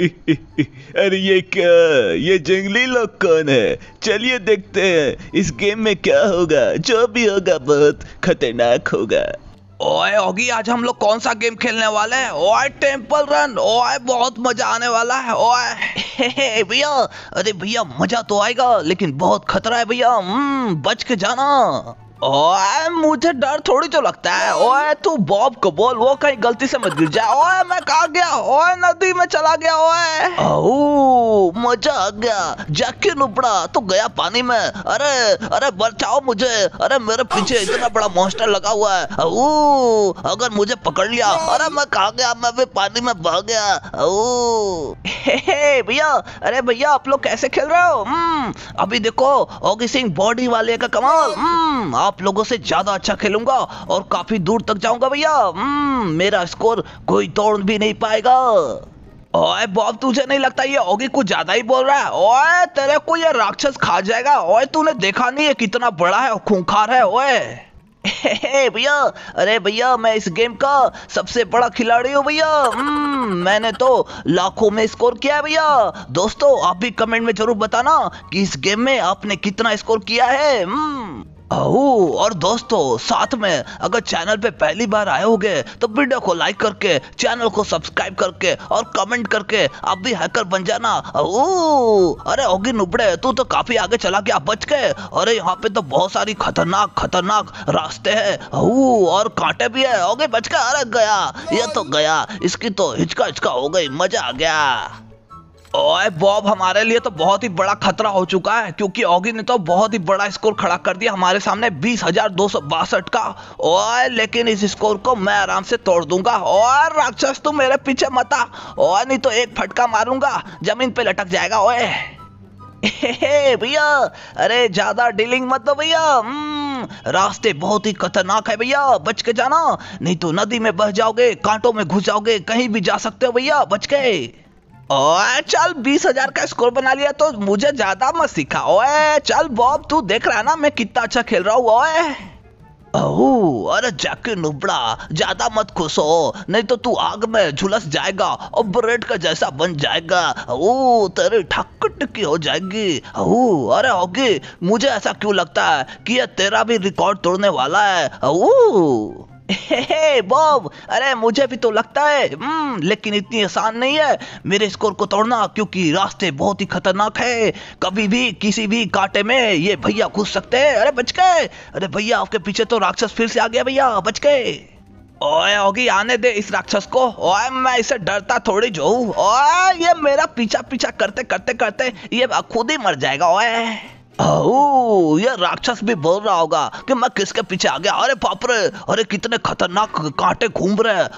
अरे ये क्या ये जंगली लोग कौन है चलिए देखते हैं इस गेम में क्या होगा जो भी होगा बहुत खतरनाक होगा ओए ओगी आज हम लोग कौन सा गेम खेलने वाले हैं ओए टेंपल रन ओए बहुत मजा आने वाला है ओए भैया अरे भैया मजा तो आएगा लेकिन बहुत खतरा है भैया हम्म, बच के जाना ओए मुझे डर थोड़ी तो लगता है ओए तू बॉब को बोल वो कहीं गलती से मत गिर जाए ओए मैं कहा गया ओए नदी में चला गया ओए ओ मजा आ गया जैकी लुपड़ा तू तो गया पानी में अरे अरे बचाओ मुझे अरे मेरे पीछे इतना बड़ा मॉन्स्टर लगा हुआ है ओ अगर मुझे पकड़ लिया अरे मैं कहा गया मैं भी पानी में बह गया ओ भैया अरे भैया आप लोग कैसे खेल रहे हो हम्म, अभी देखो ओगी सिंह बॉडी वाले का कमाल हम्म, आप लोगों से ज्यादा अच्छा खेलूंगा और काफी दूर तक जाऊंगा भैया हम्म, मेरा स्कोर कोई तोड़ भी नहीं पाएगा ओए बॉब तुझे नहीं लगता ये ओगी कुछ ज्यादा ही बोल रहा है ओए तेरे को ये राक्षस खा जाएगा ओए तूने देखा नहीं है कितना बड़ा है और खूंखार है ओए भैया अरे भैया मैं इस गेम का सबसे बड़ा खिलाड़ी हूँ भैया हम्म, मैंने तो लाखों में स्कोर किया है भैया दोस्तों आप भी कमेंट में जरूर बताना कि इस गेम में आपने कितना स्कोर किया है हम्म। आओ और दोस्तों साथ में अगर चैनल पे पहली बार आए होगे तो वीडियो को लाइक करके चैनल को सब्सक्राइब करके और कमेंट करके आप भी हैकर बन जाना अरे होगी नुबड़े तू तो काफी आगे चला गया बच गए अरे यहाँ पे तो बहुत सारी खतरनाक खतरनाक रास्ते है और कांटे भी है होगी बच गया अरे गया ये तो गया इसकी तो हिचका हिचका हो गई मजा आ गया ओए बॉब हमारे लिए तो बहुत ही बड़ा खतरा हो चुका है क्योंकि ऑगी ने तो बहुत ही बड़ा स्कोर खड़ा कर दिया हमारे सामने बीस हजार दो सौ बासठ का ओए लेकिन इस स्कोर को मैं आराम से तोड़ दूंगा और राक्षस तू मेरे पीछे मत आ नहीं तो एक फटका मारूंगा जमीन पे लटक जाएगा ओए भैया अरे ज्यादा डीलिंग मत दो भैया हम्म, रास्ते बहुत ही खतरनाक है भैया बच के जाना नहीं तो नदी में बह जाओगे कांटों में घुस जाओगे कहीं भी जा सकते हो भैया बच के ओए चल बीस हजार का स्कोर बना लिया तो मुझे ज्यादा मत सीखा ओए चल बॉब तू देख रहा है ना मैं कितना अच्छा खेल रहा हूँ ओए ओ अरे जाके नुबड़ा ज्यादा मत खुश हो नहीं तो तू आग में झुलस जाएगा और ब्रेड का जैसा बन जाएगा ओ तेरे ठक टक्की हो जाएगी ओ अरे होगी मुझे ऐसा क्यों लगता है कि ये तेरा भी रिकॉर्ड तोड़ने वाला है ओ हे बॉब अरे मुझे भी तो लगता है हम्म, लेकिन इतनी आसान नहीं है मेरे स्कोर को तोड़ना क्योंकि रास्ते बहुत ही खतरनाक है कभी भी किसी भी कांटे में ये भैया घुस सकते हैं अरे बच गए अरे भैया आपके पीछे तो राक्षस फिर से आ गया भैया बच गए ओए होगी आने दे इस राक्षस को ओए मैं इसे डरता थोड़ी जो ओए ये मेरा पीछा पीछा करते करते करते ये खुद ही मर जाएगा ओए ये राक्षस भी बोल रहा होगा कि मैं किसके पीछे आ गया अरे पापरे अरे कितने खतरनाक कांटे घूम रहे हैं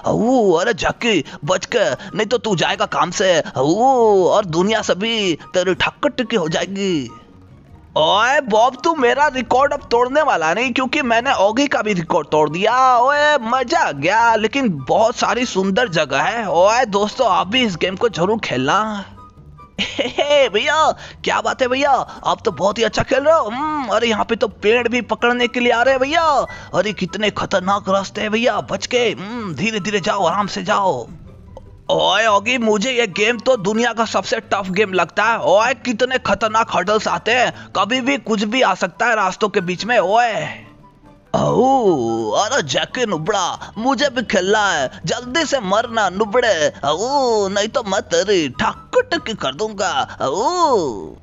अरे जक्की बच के नहीं तो तू जाएगा काम से और दुनिया सभी तेरी ठक्कर टिक्की हो जाएगी ओए बॉब तू मेरा रिकॉर्ड अब तोड़ने वाला नहीं क्योंकि मैंने ओगी का भी रिकॉर्ड तोड़ दिया ओए मजा आ गया लेकिन बहुत सारी सुंदर जगह है ओए दोस्तों आप भी इस गेम को जरूर खेलना भैया क्या बात है भैया आप तो बहुत ही अच्छा खेल रहे हो हम्म, अरे यहाँ पे तो पेड़ भी पकड़ने के लिए आ रहे हैं भैया अरे कितने खतरनाक रास्ते हैं भैया बच के हम्म, धीरे धीरे जाओ आराम से जाओ ओए ओगी मुझे ये गेम तो दुनिया का सबसे टफ गेम लगता है ओए कितने खतरनाक हर्डल्स आते हैं कभी भी कुछ भी आ सकता है रास्तों के बीच में ओए ओ अरे जैके नुबड़ा मुझे भी खेलना है जल्दी से मरना नुबड़े ओ नहीं तो मैं तेरी ठक टक्की कर दूंगा ओ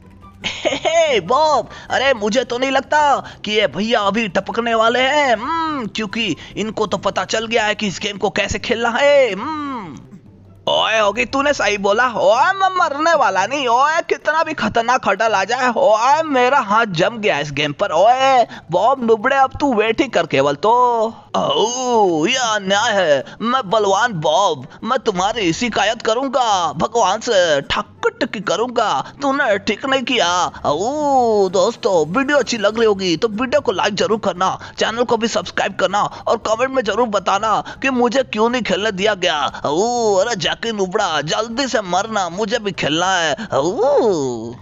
बॉब अरे मुझे तो नहीं लगता कि ये भैया अभी टपकने वाले हैं हम्म, क्योंकि इनको तो पता चल गया है कि इस गेम को कैसे खेलना है हम्म। ओए होगी तूने सही बोला ओए मैं मरने वाला नहीं ओए कितना भी खतरनाक हटल आ जाए ओए मेरा हाथ जम गया इस गेम पर ओए बॉब नुबड़े अब तू वेट ही कर केवल तो ओ अन्याय है मैं बलवान बॉब मैं तुम्हारी शिकायत करूंगा भगवान से ठक नाटक करूंगा तूने ठीक नहीं किया ओ दोस्तों वीडियो अच्छी लग रही होगी तो वीडियो को लाइक जरूर करना चैनल को भी सब्सक्राइब करना और कमेंट में जरूर बताना कि मुझे क्यों नहीं खेलने दिया गया ओ अरे जाके नुबड़ा जल्दी से मरना मुझे भी खेलना है ओ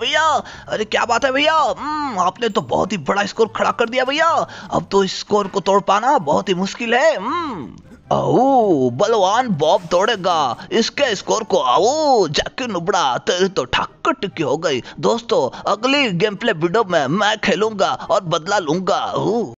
भैया अरे क्या बात है भैया हम्म, आपने तो बहुत ही बड़ा स्कोर खड़ा कर दिया भैया अब तो स्कोर को तोड़ पाना बहुत ही मुश्किल है हम्म। आओ बलवान बॉब तोड़ेगा इसके स्कोर को आओ जाके नुबड़ा तेरी तो ठक्कर टिक्की हो गई दोस्तों अगली गेम प्ले वीडियो में मैं खेलूंगा और बदला लूंगा